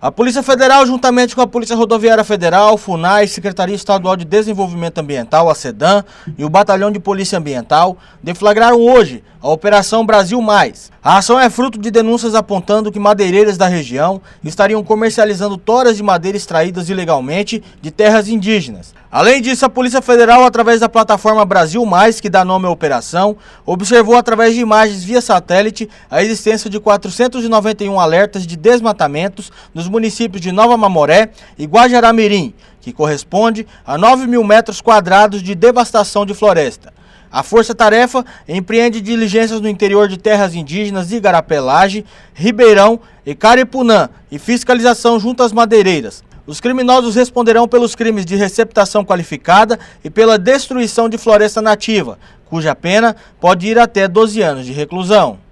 A Polícia Federal, juntamente com a Polícia Rodoviária Federal, FUNAI, Secretaria Estadual de Desenvolvimento Ambiental, a SEDAM, e o Batalhão de Polícia Ambiental, deflagraram hoje a Operação Brasil Mais. A ação é fruto de denúncias apontando que madeireiras da região estariam comercializando toras de madeira extraídas ilegalmente de terras indígenas. Além disso, a Polícia Federal, através da plataforma Brasil Mais, que dá nome à operação, observou através de imagens via satélite a existência de 491 alertas de desmatamentos nos os municípios de Nova Mamoré e Guajaramirim, que corresponde a 9 mil metros quadrados de devastação de floresta. A Força Tarefa empreende diligências no interior de terras indígenas Igarapelage, Ribeirão e Caripunã e fiscalização junto às madeireiras. Os criminosos responderão pelos crimes de receptação qualificada e pela destruição de floresta nativa, cuja pena pode ir até 12 anos de reclusão.